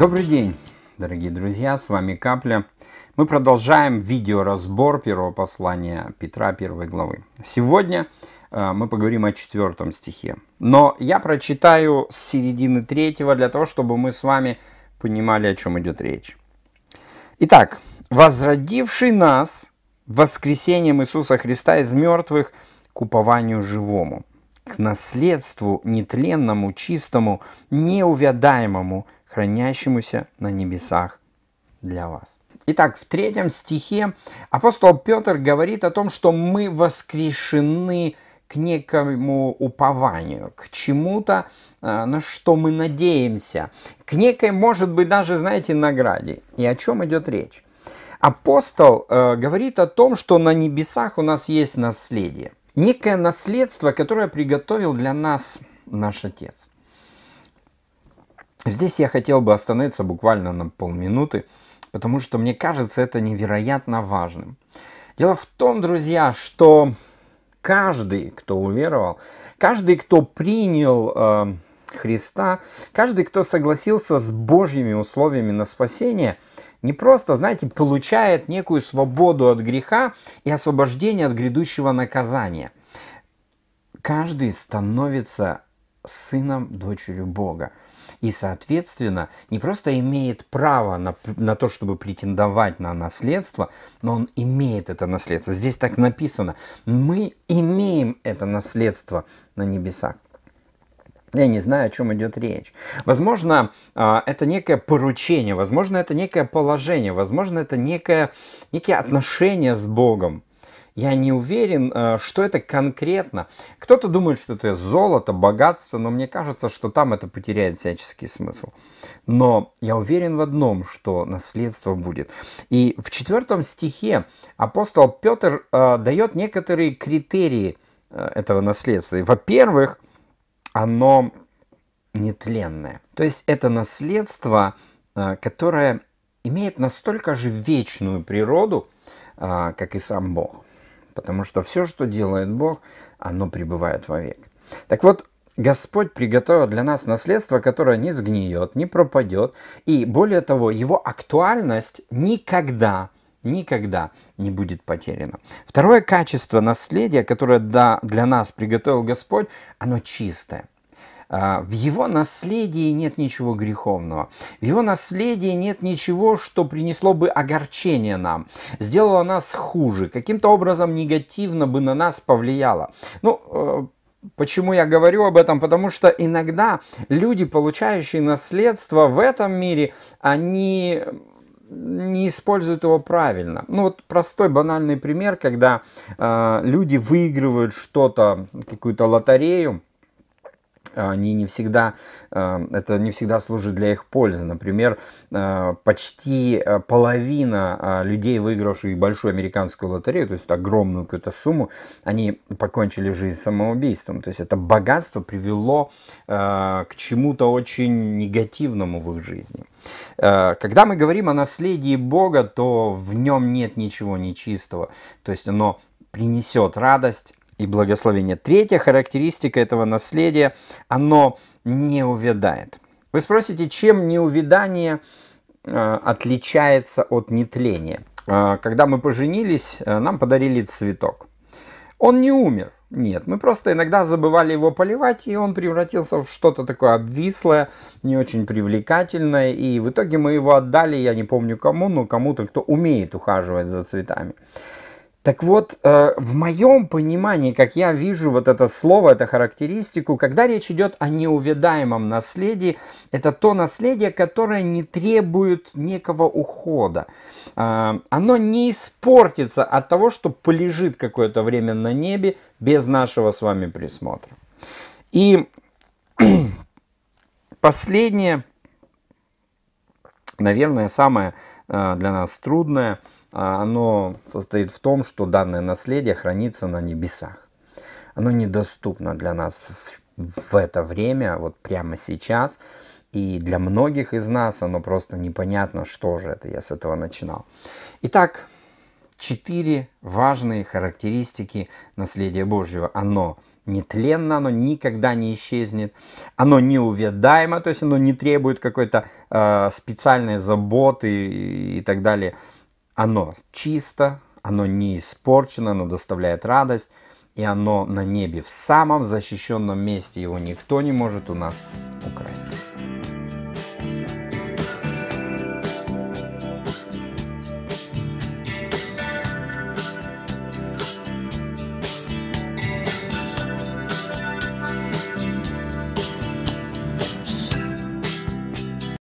Добрый день, дорогие друзья, с вами Капля. Мы продолжаем видеоразбор первого послания Петра, первой главы. Сегодня э, мы поговорим о четвертом стихе. Но я прочитаю с середины третьего для того, чтобы мы с вами понимали, о чем идет речь. Итак, возродивший нас воскресением Иисуса Христа из мертвых к упованию живому, к наследству нетленному, чистому, неувядаемому – хранящемуся на небесах для вас. Итак, в третьем стихе апостол Петр говорит о том, что мы воскрешены к некому упованию, к чему-то, э, на что мы надеемся, к некой, может быть, даже, знаете, награде. И о чем идет речь? Апостол э, говорит о том, что на небесах у нас есть наследие. Некое наследство, которое приготовил для нас наш Отец. Здесь я хотел бы остановиться буквально на полминуты, потому что мне кажется это невероятно важным. Дело в том, друзья, что каждый, кто уверовал, каждый, кто принял э, Христа, каждый, кто согласился с Божьими условиями на спасение, не просто, знаете, получает некую свободу от греха и освобождение от грядущего наказания. Каждый становится сыном, дочерью Бога и, соответственно, не просто имеет право на, на то, чтобы претендовать на наследство, но он имеет это наследство. Здесь так написано, мы имеем это наследство на небесах. Я не знаю, о чем идет речь. Возможно, а, это некое поручение, возможно, это некое положение, возможно, это некое, некие отношения с Богом я не уверен, э, что это конкретно. Кто-то думает, что это золото, богатство, но мне кажется, что там это потеряет всяческий смысл. Но я уверен в одном, что наследство будет. И в четвертом стихе апостол Петр э, дает некоторые критерии э, этого наследства. Во-первых, оно нетленное. То есть это наследство, которое имеет настолько же вечную природу, как и сам Бог потому что все, что делает Бог, оно пребывает вовек. Так вот, Господь приготовил для нас наследство, которое не сгниет, не пропадет, и более того, его актуальность никогда никогда не будет потеряна. Второе качество наследия, которое для нас приготовил Господь, оно чистое. А, в его наследии нет ничего греховного. В его наследии нет ничего, что принесло бы огорчение нам, сделало нас хуже, каким-то образом негативно бы на нас повлияло. Ну, э, Почему я говорю об этом? Потому что иногда люди, получающие наследство в этом мире, они не используют его правильно. Ну вот простой банальный пример, когда э, люди выигрывают что-то, какую-то лотерею, они не всегда, э, это не всегда служит для их пользы. Например, э, почти э, половина людей, выигравших большую американскую лотерею, то есть огромную какую-то сумму, они покончили жизнь самоубийством. То есть это богатство привело к чему-то очень негативному в их жизни. Когда мы говорим о наследии Бога, то в нем нет ничего нечистого. То есть оно принесет радость, и благословение. Третья характеристика этого наследия, оно не увядает. Вы спросите, чем неувядание э, отличается от нетления? Э, когда мы поженились, э, нам подарили цветок. Он не умер. Нет, мы просто иногда забывали его поливать, и он превратился в что-то такое обвислое, не очень привлекательное, и в итоге мы его отдали, я не помню кому, но кому-то, кто умеет ухаживать за цветами. Так вот, э, в моем понимании, как я вижу вот это слово, эту характеристику, когда речь идет о неувядаемом наследии, это то наследие, которое не требует некого ухода. Э, оно не испортится от того, что полежит какое-то время на небе без нашего с вами присмотра. И последнее, наверное, самое э, для нас трудное – а оно состоит в том, что данное наследие хранится на небесах. Оно недоступно для нас в, в это время, вот прямо сейчас. И для многих из нас оно просто непонятно, что же это. Я с этого начинал. Итак, четыре важные характеристики наследия Божьего. Оно нетленно, оно никогда не исчезнет, оно неувядаемо, то есть оно не требует какой-то э, специальной заботы и, и так далее. Оно чисто, оно не испорчено, оно доставляет радость, и оно на небе в самом защищенном месте, его никто не может у нас украсть.